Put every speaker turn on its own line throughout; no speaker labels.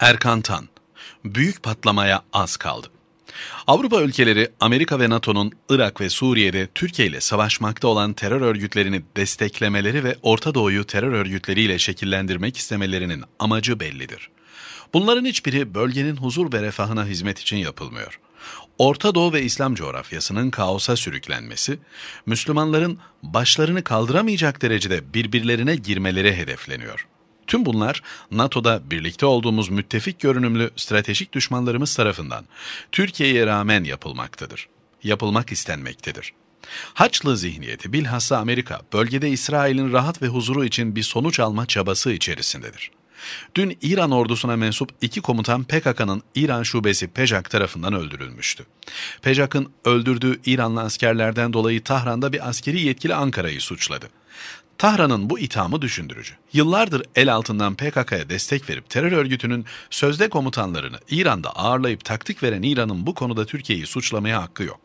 Erkan Tan, büyük patlamaya az kaldı. Avrupa ülkeleri Amerika ve NATO'nun Irak ve Suriye'de Türkiye ile savaşmakta olan terör örgütlerini desteklemeleri ve Orta Doğu'yu terör örgütleriyle şekillendirmek istemelerinin amacı bellidir. Bunların hiçbiri bölgenin huzur ve refahına hizmet için yapılmıyor. Orta Doğu ve İslam coğrafyasının kaosa sürüklenmesi, Müslümanların başlarını kaldıramayacak derecede birbirlerine girmeleri hedefleniyor.'' Tüm bunlar NATO'da birlikte olduğumuz müttefik görünümlü stratejik düşmanlarımız tarafından Türkiye'ye rağmen yapılmaktadır. Yapılmak istenmektedir. Haçlı zihniyeti bilhassa Amerika, bölgede İsrail'in rahat ve huzuru için bir sonuç alma çabası içerisindedir. Dün İran ordusuna mensup iki komutan PKK'nın İran şubesi Pejak tarafından öldürülmüştü. Pejak'ın öldürdüğü İranlı askerlerden dolayı Tahran'da bir askeri yetkili Ankara'yı suçladı. Tahran'ın bu ithamı düşündürücü. Yıllardır el altından PKK'ya destek verip terör örgütünün sözde komutanlarını İran'da ağırlayıp taktik veren İran'ın bu konuda Türkiye'yi suçlamaya hakkı yok.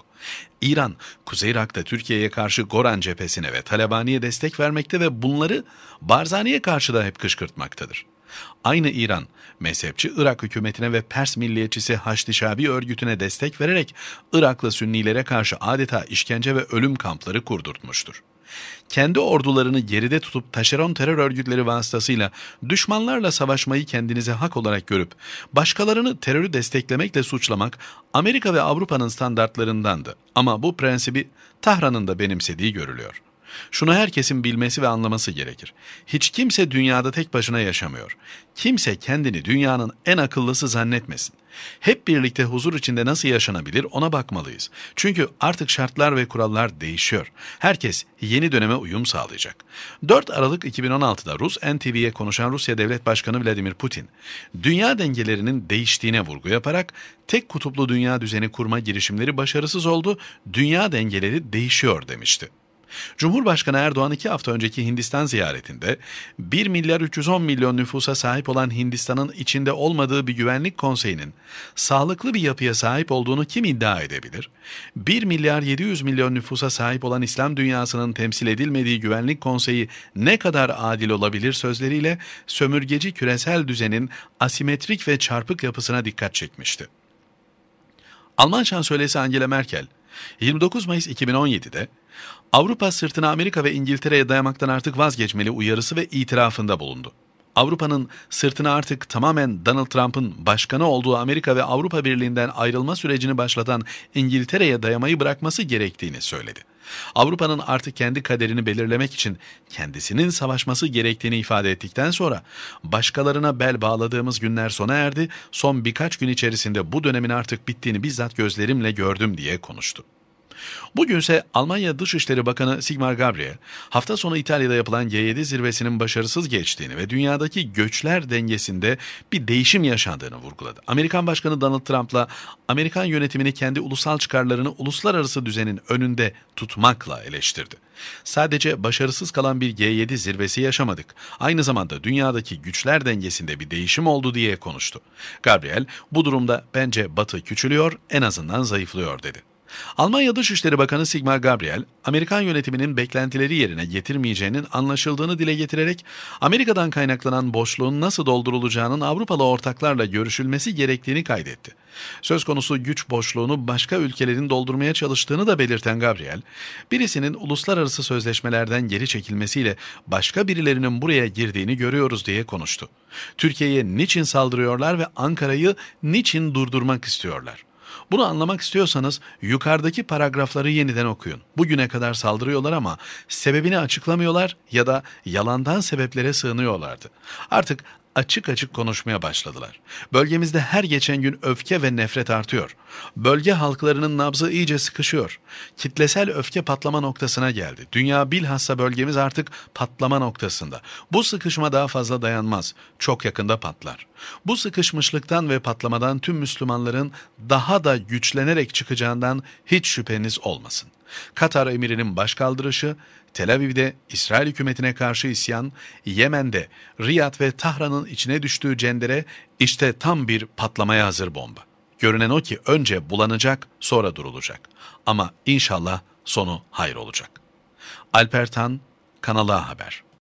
İran, Kuzey Irak'ta Türkiye'ye karşı Goran cephesine ve Talabani'ye destek vermekte ve bunları Barzani'ye karşı da hep kışkırtmaktadır. Aynı İran, mezhepçi Irak hükümetine ve Pers milliyetçisi Haçlı Şabi örgütüne destek vererek Iraklı Sünnilere karşı adeta işkence ve ölüm kampları kurdurtmuştur. Kendi ordularını geride tutup taşeron terör örgütleri vasıtasıyla düşmanlarla savaşmayı kendinize hak olarak görüp başkalarını terörü desteklemekle suçlamak Amerika ve Avrupa'nın standartlarındandı. Ama bu prensibi Tahran'ın da benimsediği görülüyor. Şunu herkesin bilmesi ve anlaması gerekir. Hiç kimse dünyada tek başına yaşamıyor. Kimse kendini dünyanın en akıllısı zannetmesin. Hep birlikte huzur içinde nasıl yaşanabilir ona bakmalıyız. Çünkü artık şartlar ve kurallar değişiyor. Herkes yeni döneme uyum sağlayacak. 4 Aralık 2016'da Rus NTV'ye konuşan Rusya Devlet Başkanı Vladimir Putin, dünya dengelerinin değiştiğine vurgu yaparak tek kutuplu dünya düzeni kurma girişimleri başarısız oldu, dünya dengeleri değişiyor demişti. Cumhurbaşkanı Erdoğan iki hafta önceki Hindistan ziyaretinde 1 milyar 310 milyon nüfusa sahip olan Hindistan'ın içinde olmadığı bir güvenlik konseyinin sağlıklı bir yapıya sahip olduğunu kim iddia edebilir? 1 milyar 700 milyon nüfusa sahip olan İslam dünyasının temsil edilmediği güvenlik konseyi ne kadar adil olabilir sözleriyle sömürgeci küresel düzenin asimetrik ve çarpık yapısına dikkat çekmişti. Alman şansölyesi Angela Merkel, 29 Mayıs 2017'de Avrupa sırtına Amerika ve İngiltere'ye dayamaktan artık vazgeçmeli uyarısı ve itirafında bulundu. Avrupa'nın sırtına artık tamamen Donald Trump'ın başkanı olduğu Amerika ve Avrupa Birliği'nden ayrılma sürecini başlatan İngiltere'ye dayamayı bırakması gerektiğini söyledi. Avrupa'nın artık kendi kaderini belirlemek için kendisinin savaşması gerektiğini ifade ettikten sonra başkalarına bel bağladığımız günler sona erdi, son birkaç gün içerisinde bu dönemin artık bittiğini bizzat gözlerimle gördüm diye konuştu. Bugünse Almanya Dışişleri Bakanı Sigmar Gabriel, hafta sonu İtalya'da yapılan G7 zirvesinin başarısız geçtiğini ve dünyadaki göçler dengesinde bir değişim yaşandığını vurguladı. Amerikan Başkanı Donald Trump'la Amerikan yönetimini kendi ulusal çıkarlarını uluslararası düzenin önünde tutmakla eleştirdi. Sadece başarısız kalan bir G7 zirvesi yaşamadık. Aynı zamanda dünyadaki güçler dengesinde bir değişim oldu diye konuştu. Gabriel, bu durumda bence Batı küçülüyor, en azından zayıflıyor dedi. Almanya Dışişleri Bakanı Sigmar Gabriel, Amerikan yönetiminin beklentileri yerine getirmeyeceğinin anlaşıldığını dile getirerek Amerika'dan kaynaklanan boşluğun nasıl doldurulacağının Avrupalı ortaklarla görüşülmesi gerektiğini kaydetti. Söz konusu güç boşluğunu başka ülkelerin doldurmaya çalıştığını da belirten Gabriel, birisinin uluslararası sözleşmelerden geri çekilmesiyle başka birilerinin buraya girdiğini görüyoruz diye konuştu. Türkiye'ye niçin saldırıyorlar ve Ankara'yı niçin durdurmak istiyorlar? Bunu anlamak istiyorsanız yukarıdaki paragrafları yeniden okuyun. Bugüne kadar saldırıyorlar ama sebebini açıklamıyorlar ya da yalandan sebeplere sığınıyorlardı. Artık açık açık konuşmaya başladılar. Bölgemizde her geçen gün öfke ve nefret artıyor. Bölge halklarının nabzı iyice sıkışıyor. Kitlesel öfke patlama noktasına geldi. Dünya bilhassa bölgemiz artık patlama noktasında. Bu sıkışma daha fazla dayanmaz. Çok yakında patlar. Bu sıkışmışlıktan ve patlamadan tüm Müslümanların daha da güçlenerek çıkacağından hiç şüpheniz olmasın. Katar emirinin başkaldırışı, Tel Aviv'de İsrail hükümetine karşı isyan, Yemen'de Riyad ve Tahran'ın içine düştüğü cendere işte tam bir patlamaya hazır bomba. Görünen o ki önce bulanacak, sonra durulacak. Ama inşallah sonu hayır olacak. Alpertan, Kanala Haber